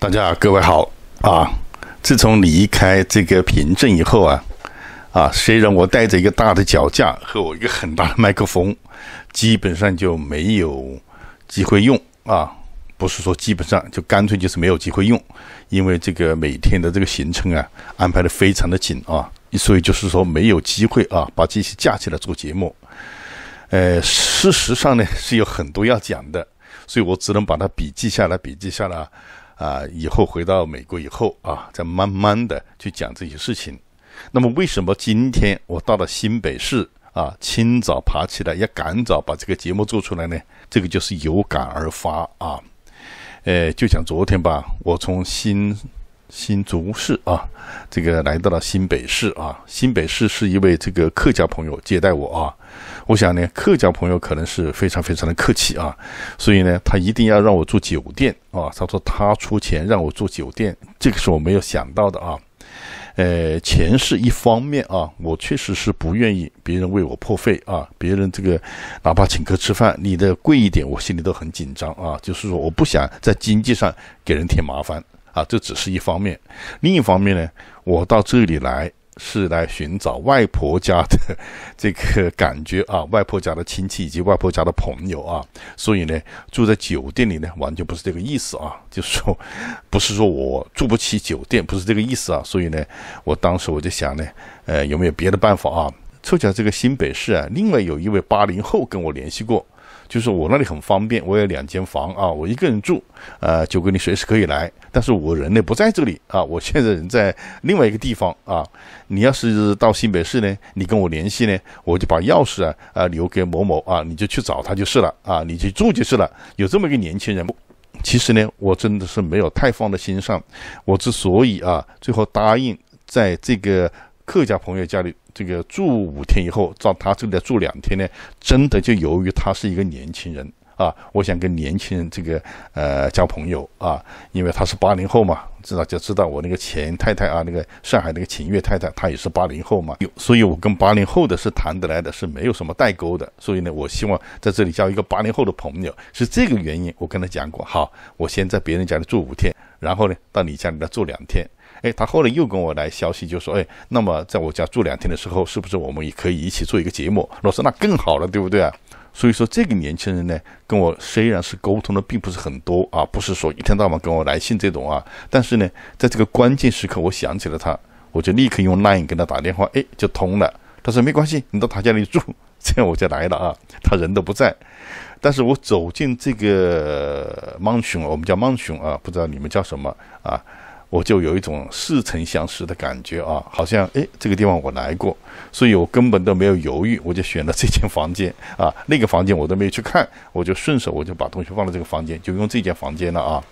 大家好，各位好啊！自从离开这个凭证以后啊，啊，虽然我带着一个大的脚架和我一个很大的麦克风，基本上就没有机会用啊。不是说基本上就干脆就是没有机会用，因为这个每天的这个行程啊安排的非常的紧啊，所以就是说没有机会啊把这些架起来做节目。呃，事实上呢是有很多要讲的，所以我只能把它笔记下来，笔记下来。啊，以后回到美国以后啊，再慢慢的去讲这些事情。那么，为什么今天我到了新北市啊，清早爬起来要赶早把这个节目做出来呢？这个就是有感而发啊。呃，就讲昨天吧，我从新新竹市啊，这个来到了新北市啊。新北市是一位这个客家朋友接待我啊。我想呢，客家朋友可能是非常非常的客气啊，所以呢，他一定要让我住酒店啊。他说他出钱让我住酒店，这个是我没有想到的啊。呃，钱是一方面啊，我确实是不愿意别人为我破费啊。别人这个哪怕请客吃饭，你的贵一点，我心里都很紧张啊。就是说，我不想在经济上给人添麻烦啊，这只是一方面。另一方面呢，我到这里来。是来寻找外婆家的这个感觉啊，外婆家的亲戚以及外婆家的朋友啊，所以呢，住在酒店里呢，完全不是这个意思啊，就是说，不是说我住不起酒店，不是这个意思啊，所以呢，我当时我就想呢，呃，有没有别的办法啊？凑巧这个新北市啊，另外有一位八零后跟我联系过。就是我那里很方便，我有两间房啊，我一个人住，呃，九哥你随时可以来，但是我人呢不在这里啊，我现在人在另外一个地方啊，你要是到新北市呢，你跟我联系呢，我就把钥匙啊啊留给某某啊，你就去找他就是了啊，你去住就是了。有这么一个年轻人，其实呢，我真的是没有太放在心上，我之所以啊，最后答应在这个。客家朋友家里这个住五天以后，到他这里来住两天呢，真的就由于他是一个年轻人啊，我想跟年轻人这个呃交朋友啊，因为他是八零后嘛，知道就知道我那个前太太啊，那个上海那个秦月太太，她也是八零后嘛，所以我跟八零后的是谈得来的，是没有什么代沟的，所以呢，我希望在这里交一个八零后的朋友，是这个原因，我跟他讲过，好，我先在别人家里住五天。然后呢，到你家里来住两天。哎，他后来又跟我来消息，就说：“哎，那么在我家住两天的时候，是不是我们也可以一起做一个节目？老师，那更好了，对不对啊？”所以说，这个年轻人呢，跟我虽然是沟通的并不是很多啊，不是说一天到晚跟我来信这种啊，但是呢，在这个关键时刻，我想起了他，我就立刻用 Line 跟他打电话，哎，就通了。他说：“没关系，你到他家里住，这 样我就来了啊。”他人都不在。但是我走进这个曼雄，我们叫曼雄啊，不知道你们叫什么啊，我就有一种似曾相识的感觉啊，好像哎这个地方我来过，所以我根本都没有犹豫，我就选了这间房间啊，那个房间我都没有去看，我就顺手我就把东西放到这个房间，就用这间房间了啊，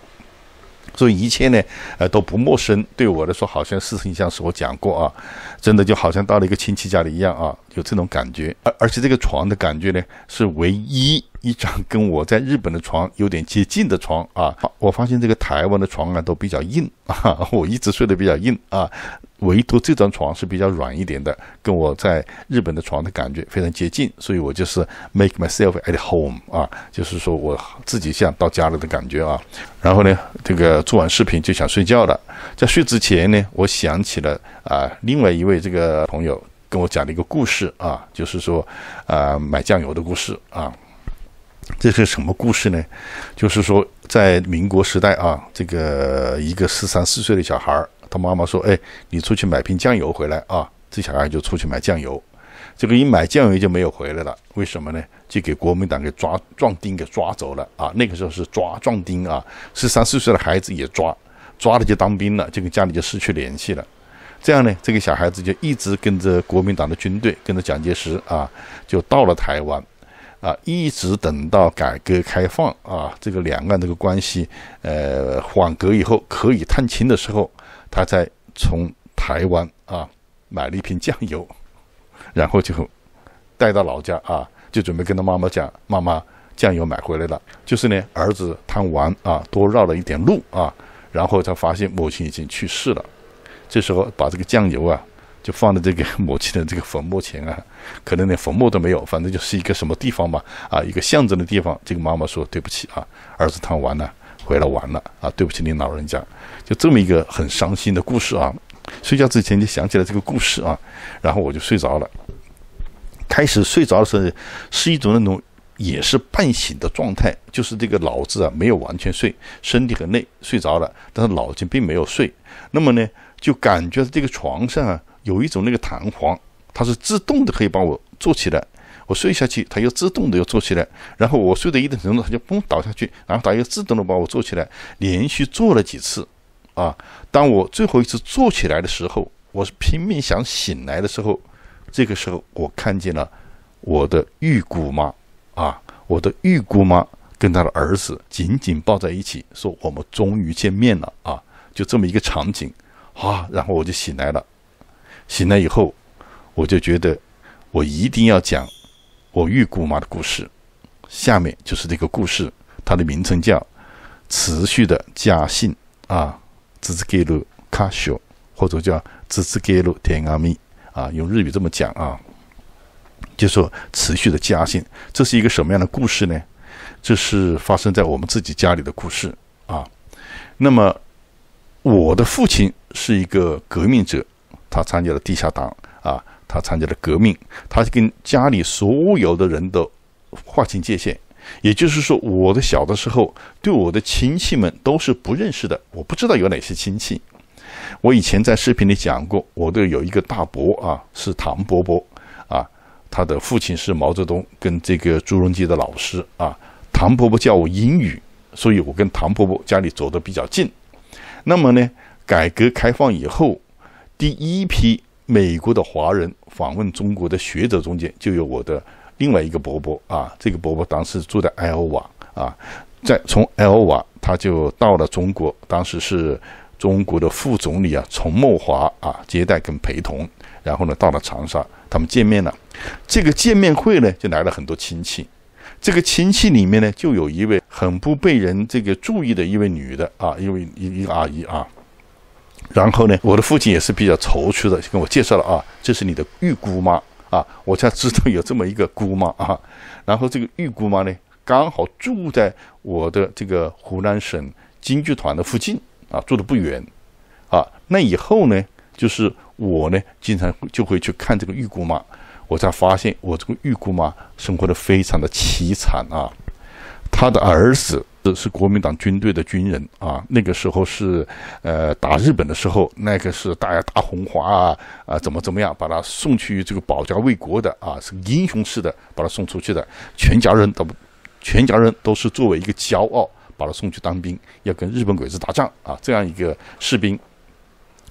所以一切呢呃都不陌生，对我来说好像似曾相识，我讲过啊，真的就好像到了一个亲戚家里一样啊，有这种感觉，而而且这个床的感觉呢是唯一。一张跟我在日本的床有点接近的床啊，我发现这个台湾的床啊都比较硬 啊，我一直睡得比较硬啊，唯独这张床是比较软一点的，跟我在日本的床的感觉非常接近，所以我就是 make myself at home 啊，就是说我自己像到家了的感觉啊。然后呢，这个做完视频就想睡觉了，在睡之前呢，我想起了啊，另外一位这个朋友跟我讲的一个故事啊，就是说啊买酱油的故事啊。这是什么故事呢？就是说，在民国时代啊，这个一个十三四岁的小孩他妈妈说：“哎，你出去买瓶酱油回来啊。”这小孩就出去买酱油，这个一买酱油就没有回来了。为什么呢？就给国民党给抓壮丁给抓走了啊。那个时候是抓壮丁啊，十三四岁的孩子也抓，抓了就当兵了，就跟家里就失去联系了。这样呢，这个小孩子就一直跟着国民党的军队，跟着蒋介石啊，就到了台湾。啊，一直等到改革开放啊，这个两岸这个关系呃缓和以后，可以探亲的时候，他才从台湾啊买了一瓶酱油，然后就带到老家啊，就准备跟他妈妈讲：“妈妈，酱油买回来了。”就是呢，儿子贪玩啊，多绕了一点路啊，然后才发现母亲已经去世了。这时候把这个酱油啊。就放在这个母亲的这个坟墓前啊，可能连坟墓都没有，反正就是一个什么地方吧。啊，一个象征的地方。这个妈妈说：“对不起啊，儿子他玩了，回来晚了啊，对不起您老人家。”就这么一个很伤心的故事啊。睡觉之前就想起了这个故事啊，然后我就睡着了。开始睡着的时候是一种那种也是半醒的状态，就是这个脑子啊没有完全睡，身体很累，睡着了，但是脑筋并没有睡。那么呢，就感觉这个床上啊。有一种那个弹簧，它是自动的，可以把我坐起来。我睡下去，它又自动的又坐起来。然后我睡到一定程度，它就嘣倒下去，然后它又自动的把我坐起来。连续坐了几次，啊，当我最后一次坐起来的时候，我是拼命想醒来的时候，这个时候我看见了，我的玉姑妈，啊，我的玉姑妈跟她的儿子紧紧抱在一起，说：“我们终于见面了啊！”就这么一个场景，啊，然后我就醒来了。醒来以后，我就觉得我一定要讲我玉姑妈的故事。下面就是这个故事，它的名称叫“持续的家信”啊，滋滋给鲁卡修，或者叫滋滋给鲁天阿米啊，用日语这么讲啊，就说持续的家信。这是一个什么样的故事呢？这是发生在我们自己家里的故事啊。那么，我的父亲是一个革命者。他参加了地下党啊，他参加了革命，他跟家里所有的人都划清界限。也就是说，我的小的时候对我的亲戚们都是不认识的，我不知道有哪些亲戚。我以前在视频里讲过，我的有一个大伯啊，是唐伯伯啊，他的父亲是毛泽东跟这个朱镕基的老师啊。唐伯伯教我英语，所以我跟唐伯伯家里走得比较近。那么呢，改革开放以后。第一批美国的华人访问中国的学者中间，就有我的另外一个伯伯啊。这个伯伯当时住在埃欧瓦啊，在从埃欧瓦他就到了中国，当时是中国的副总理啊，丛茂华啊接待跟陪同，然后呢到了长沙，他们见面了。这个见面会呢，就来了很多亲戚，这个亲戚里面呢，就有一位很不被人这个注意的一位女的啊，一位一一个阿姨啊。然后呢，我的父亲也是比较踌躇的，就跟我介绍了啊，这是你的玉姑妈啊，我才知道有这么一个姑妈啊。然后这个玉姑妈呢，刚好住在我的这个湖南省京剧团的附近啊，住的不远啊。那以后呢，就是我呢，经常就会去看这个玉姑妈，我才发现我这个玉姑妈生活的非常的凄惨啊，她的儿子。是是国民党军队的军人啊，那个时候是呃打日本的时候，那个是大大红花啊，啊怎么怎么样，把他送去这个保家卫国的啊，是英雄式的把他送出去的，全家人都，全家人都是作为一个骄傲把他送去当兵，要跟日本鬼子打仗啊，这样一个士兵，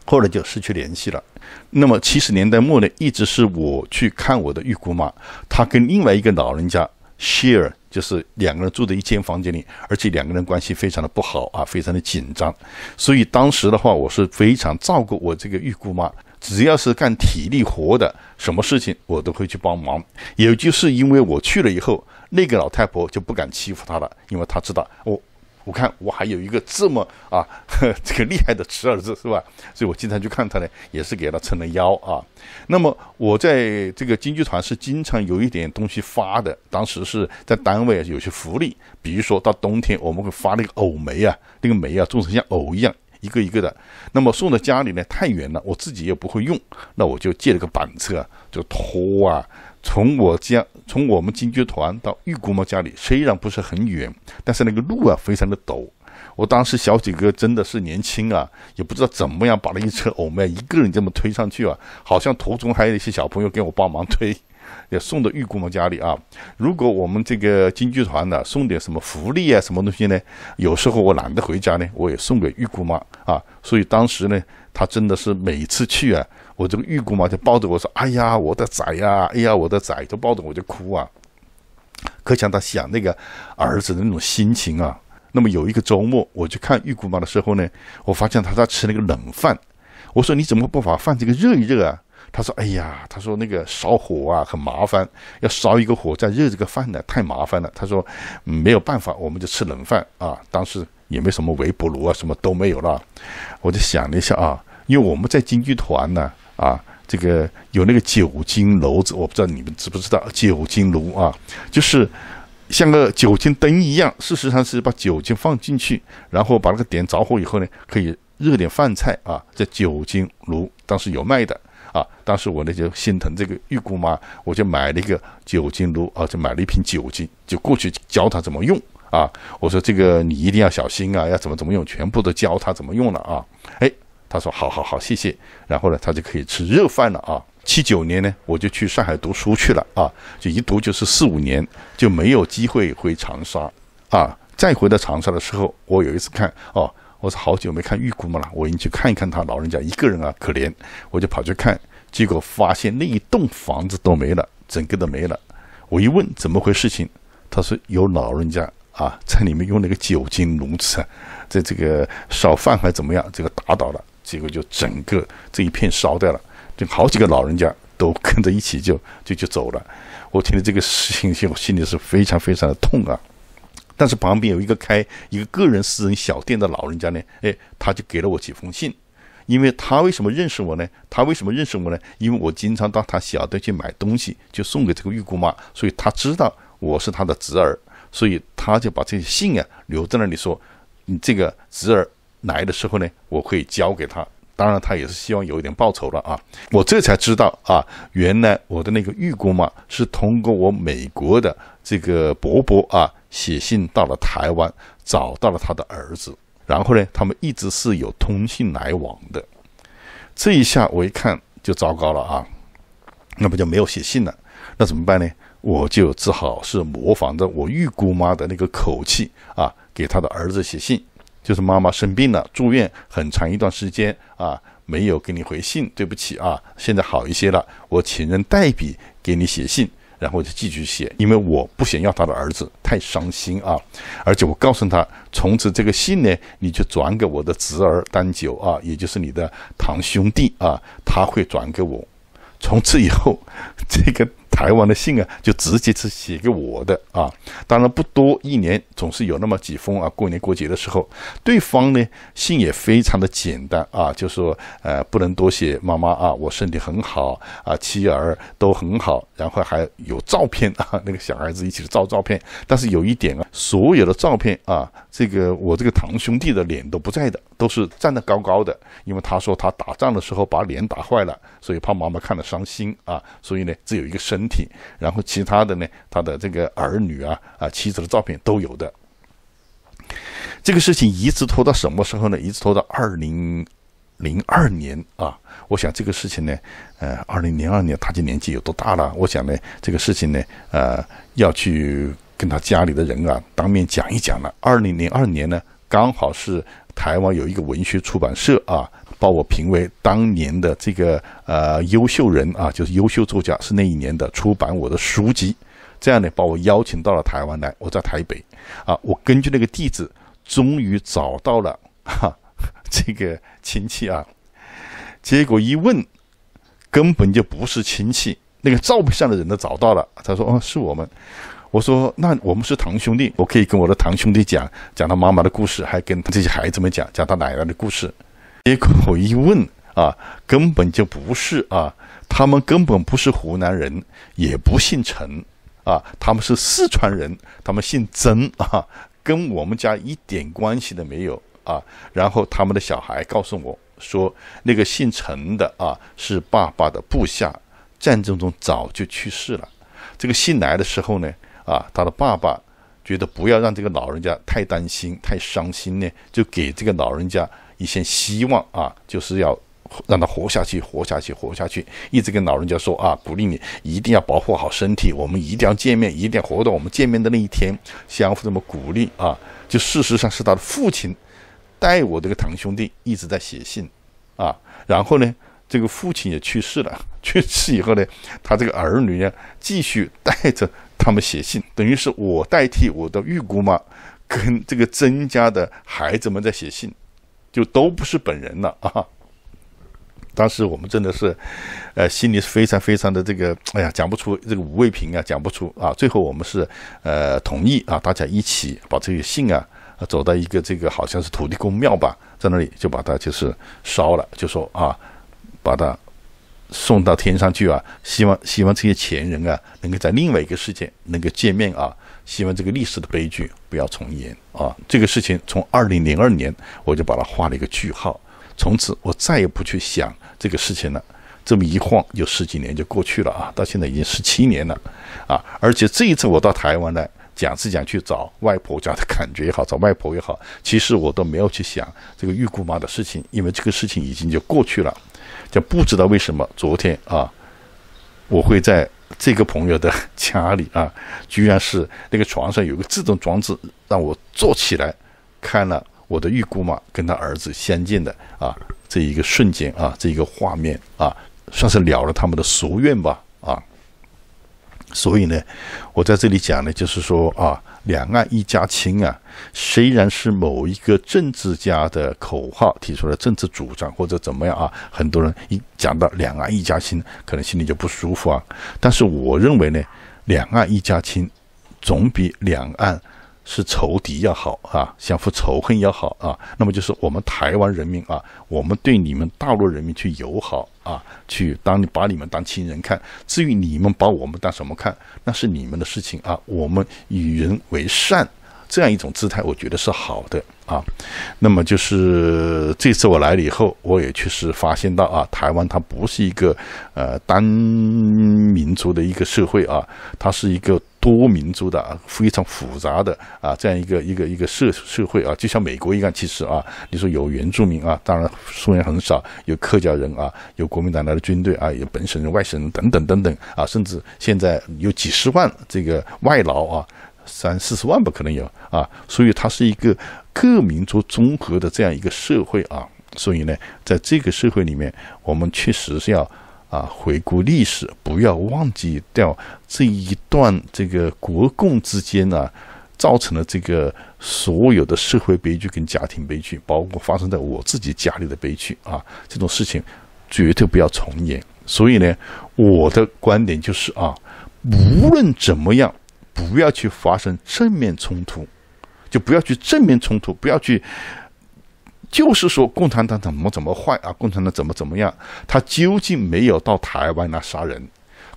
后来就失去联系了。那么七十年代末呢，一直是我去看我的玉姑妈，她跟另外一个老人家。share 就是两个人住在一间房间里，而且两个人关系非常的不好啊，非常的紧张。所以当时的话，我是非常照顾我这个玉姑妈，只要是干体力活的，什么事情我都会去帮忙。也就是因为我去了以后，那个老太婆就不敢欺负她了，因为她知道我。我看我还有一个这么啊 这个厉害的侄儿子是吧？所以我经常去看他呢，也是给他撑了腰啊。那么我在这个京剧团是经常有一点东西发的，当时是在单位有些福利，比如说到冬天我们会发那个藕梅啊，那个梅啊，种成像藕一样。一个一个的，那么送到家里呢太远了，我自己又不会用，那我就借了个板车，就拖啊，从我家从我们京剧团到玉姑妈家里，虽然不是很远，但是那个路啊非常的陡，我当时小几个真的是年轻啊，也不知道怎么样把那一车藕卖，一个人这么推上去啊，好像途中还有一些小朋友给我帮忙推。也送到玉姑妈家里啊。如果我们这个京剧团呢，送点什么福利啊，什么东西呢？有时候我懒得回家呢，我也送给玉姑妈啊。所以当时呢，她真的是每次去啊，我这个玉姑妈就抱着我说：“哎呀，我的崽呀，哎呀，我的崽，都抱着我就哭啊。”可想他想那个儿子的那种心情啊。那么有一个周末，我去看玉姑妈的时候呢，我发现她在吃那个冷饭。我说：“你怎么不把饭这个热一热啊？”他说：“哎呀，他说那个烧火啊很麻烦，要烧一个火再热这个饭呢，太麻烦了。”他说：“没有办法，我们就吃冷饭啊。”当时也没什么微波炉啊，什么都没有了。我就想了一下啊，因为我们在京剧团呢啊，这个有那个酒精炉子，我不知道你们知不知道酒精炉啊，就是像个酒精灯一样，事实上是把酒精放进去，然后把那个点着火以后呢，可以热点饭菜啊。在酒精炉当时有卖的。啊！当时我呢就心疼这个玉姑妈，我就买了一个酒精炉，啊，就买了一瓶酒精，就过去教她怎么用。啊，我说这个你一定要小心啊，要怎么怎么用，全部都教她怎么用了啊。哎，她说好好好，谢谢。然后呢，她就可以吃热饭了啊。七九年呢，我就去上海读书去了啊，就一读就是四五年，就没有机会回长沙。啊，再回到长沙的时候，我有一次看哦。我是好久没看玉姑妈了，我一去看一看她老人家一个人啊可怜，我就跑去看，结果发现那一栋房子都没了，整个都没了。我一问怎么回事情，他说有老人家啊在里面用那个酒精炉子，在这个烧饭还怎么样，这个打倒了，结果就整个这一片烧掉了，就好几个老人家都跟着一起就就就走了。我听了这个事情，我心里是非常非常的痛啊。但是旁边有一个开一个个人私人小店的老人家呢，哎，他就给了我几封信，因为他为什么认识我呢？他为什么认识我呢？因为我经常到他小店去买东西，就送给这个玉姑妈，所以他知道我是他的侄儿，所以他就把这些信啊留在那里说，你这个侄儿来的时候呢，我会交给他。当然，他也是希望有一点报酬了啊。我这才知道啊，原来我的那个玉姑妈是通过我美国的这个伯伯啊。写信到了台湾，找到了他的儿子，然后呢，他们一直是有通信来往的。这一下我一看就糟糕了啊，那不就没有写信了？那怎么办呢？我就只好是模仿着我玉姑妈的那个口气啊，给他的儿子写信，就是妈妈生病了，住院很长一段时间啊，没有给你回信，对不起啊，现在好一些了，我请人代笔给你写信。然后就继续写，因为我不想要他的儿子太伤心啊，而且我告诉他，从此这个信呢，你就转给我的侄儿丹九啊，也就是你的堂兄弟啊，他会转给我。从此以后，这个。台湾的信啊，就直接是写给我的啊，当然不多，一年总是有那么几封啊。过年过节的时候，对方呢信也非常的简单啊，就说呃，不能多写妈妈啊，我身体很好啊，妻儿都很好，然后还有照片 啊，那个小孩子一起照照片。但是有一点啊，所有的照片啊，这个我这个堂兄弟的脸都不在的，都是站得高高的，因为他说他打仗的时候把脸打坏了，所以怕妈妈看了伤心啊，所以呢只有一个身。体，然后其他的呢？他的这个儿女啊啊，妻子的照片都有的。这个事情一直拖到什么时候呢？一直拖到二零零二年啊！我想这个事情呢，呃，二零零二年他就年纪有多大了？我想呢，这个事情呢，呃，要去跟他家里的人啊当面讲一讲了。二零零二年呢，刚好是台湾有一个文学出版社啊。把我评为当年的这个呃优秀人啊，就是优秀作家，是那一年的出版我的书籍，这样呢，把我邀请到了台湾来。我在台北啊，我根据那个地址，终于找到了哈、这个亲戚啊。结果一问，根本就不是亲戚。那个照片上的人都找到了，他说：“哦，是我们。”我说：“那我们是堂兄弟，我可以跟我的堂兄弟讲讲他妈妈的故事，还跟这些孩子们讲讲他奶奶的故事。”结果我一问啊，根本就不是啊，他们根本不是湖南人，也不姓陈啊，他们是四川人，他们姓曾啊，跟我们家一点关系都没有啊。然后他们的小孩告诉我说，那个姓陈的啊，是爸爸的部下，战争中早就去世了。这个信来的时候呢，啊，他的爸爸觉得不要让这个老人家太担心、太伤心呢，就给这个老人家。一线希望啊，就是要让他活下去，活下去，活下去！一直跟老人家说啊，鼓励你一定要保护好身体。我们一定要见面，一定要活到我们见面的那一天，相互这么鼓励啊！就事实上是他的父亲带我这个堂兄弟一直在写信啊，然后呢，这个父亲也去世了，去世以后呢，他这个儿女呢继续带着他们写信，等于是我代替我的玉姑妈跟这个曾家的孩子们在写信。就都不是本人了 啊！当时我们真的是，呃，心里是非常非常的这个，哎呀，讲不出这个五味瓶啊，讲不出啊。最后我们是呃同意啊，大家一起把这个信啊，走到一个这个好像是土地公庙吧，在那里就把它就是烧了，就说啊，把它送到天上去啊，希望希望这些前人啊能够在另外一个世界能够见面啊。希望这个历史的悲剧不要重演啊！这个事情从二零零二年我就把它画了一个句号，从此我再也不去想这个事情了。这么一晃就十几年就过去了啊！到现在已经十七年了啊！而且这一次我到台湾来讲是讲去找外婆家的感觉也好，找外婆也好，其实我都没有去想这个玉姑妈的事情，因为这个事情已经就过去了。就不知道为什么昨天啊，我会在。这个朋友的家里啊，居然是那个床上有个自动装置，让我坐起来，看了我的预姑妈跟他儿子相见的啊，这一个瞬间啊，这一个画面啊，算是了了他们的夙愿吧啊。所以呢，我在这里讲呢，就是说啊。两岸一家亲啊，虽然是某一个政治家的口号提出了政治主张或者怎么样啊，很多人一讲到两岸一家亲，可能心里就不舒服啊。但是我认为呢，两岸一家亲，总比两岸。是仇敌也好啊，相互仇恨也好啊，那么就是我们台湾人民啊，我们对你们大陆人民去友好啊，去当把你们当亲人看。至于你们把我们当什么看，那是你们的事情啊。我们与人为善。这样一种姿态，我觉得是好的啊。那么就是这次我来了以后，我也确实发现到啊，台湾它不是一个呃单民族的一个社会啊，它是一个多民族的啊、非常复杂的啊这样一个一个一个社社会啊，就像美国一样，其实啊，你说有原住民啊，当然数量很少，有客家人啊，有国民党来的军队啊，有本省人、外省人等等等等啊，甚至现在有几十万这个外劳啊。三四十万吧，可能有啊，所以它是一个各民族综合的这样一个社会啊，所以呢，在这个社会里面，我们确实是要啊回顾历史，不要忘记掉这一段这个国共之间啊造成了这个所有的社会悲剧跟家庭悲剧，包括发生在我自己家里的悲剧啊，这种事情绝对不要重演。所以呢，我的观点就是啊，无论怎么样。不要去发生正面冲突，就不要去正面冲突，不要去，就是说共产党怎么怎么坏啊？共产党怎么怎么样？他究竟没有到台湾来杀人，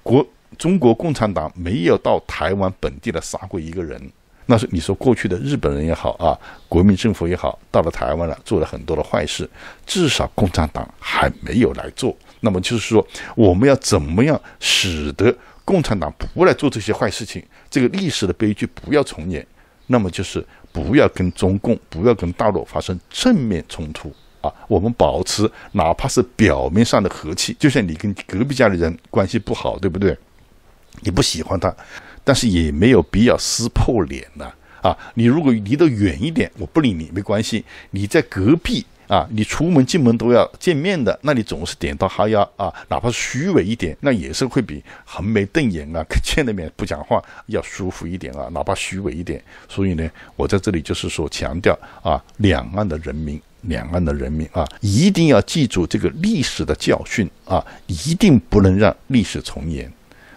国中国共产党没有到台湾本地来杀过一个人。那是你说过去的日本人也好啊，国民政府也好，到了台湾了，做了很多的坏事，至少共产党还没有来做。那么就是说，我们要怎么样使得？共产党不来做这些坏事情，这个历史的悲剧不要重演，那么就是不要跟中共、不要跟大陆发生正面冲突啊！我们保持哪怕是表面上的和气，就像你跟隔壁家的人关系不好，对不对？你不喜欢他，但是也没有必要撕破脸呐啊！你如果离得远一点，我不理你没关系，你在隔壁。啊，你出门进门都要见面的，那你总是点到哈腰啊，哪怕是虚伪一点，那也是会比横眉瞪眼啊，见了面不讲话要舒服一点啊，哪怕虚伪一点。所以呢，我在这里就是说强调啊，两岸的人民，两岸的人民啊，一定要记住这个历史的教训啊，一定不能让历史重演。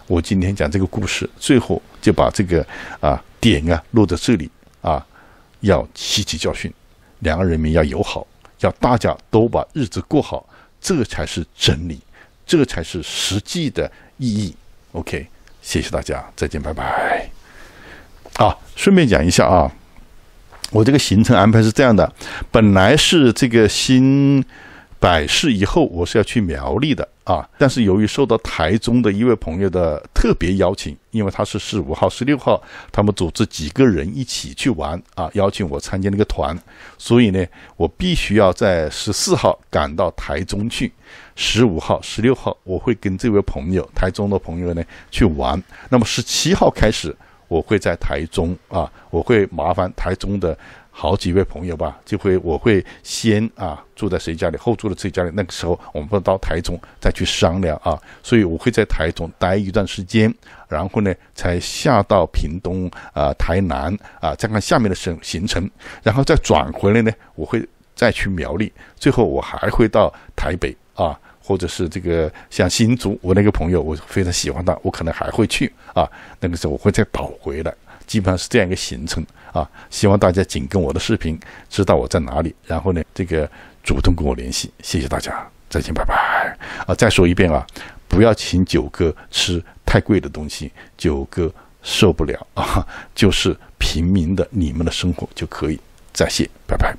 我今天讲这个故事，最后就把这个啊点啊落在这里啊，要吸取教训，两岸人民要友好。叫大家都把日子过好，这才是真理，这才是实际的意义。OK，谢谢大家，再见，拜拜。啊，顺便讲一下啊，我这个行程安排是这样的，本来是这个新。百事以后我是要去苗栗的啊，但是由于受到台中的一位朋友的特别邀请，因为他是十五号、十六号，他们组织几个人一起去玩啊，邀请我参加那个团，所以呢，我必须要在十四号赶到台中去，十五号、十六号我会跟这位朋友、台中的朋友呢去玩，那么十七号开始我会在台中啊，我会麻烦台中的。好几位朋友吧，就会我会先啊住在谁家里，后住在谁家里。那个时候我们到台中再去商量啊，所以我会在台中待一段时间，然后呢才下到屏东啊、台南啊，再看下面的省行程，然后再转回来呢，我会再去苗栗，最后我还会到台北啊，或者是这个像新竹，我那个朋友我非常喜欢他，我可能还会去啊。那个时候我会再倒回来，基本上是这样一个行程。啊，希望大家紧跟我的视频，知道我在哪里，然后呢，这个主动跟我联系。谢谢大家，再见，拜拜。啊，再说一遍啊，不要请九哥吃太贵的东西，九哥受不了啊。就是平民的，你们的生活就可以。再见，拜拜。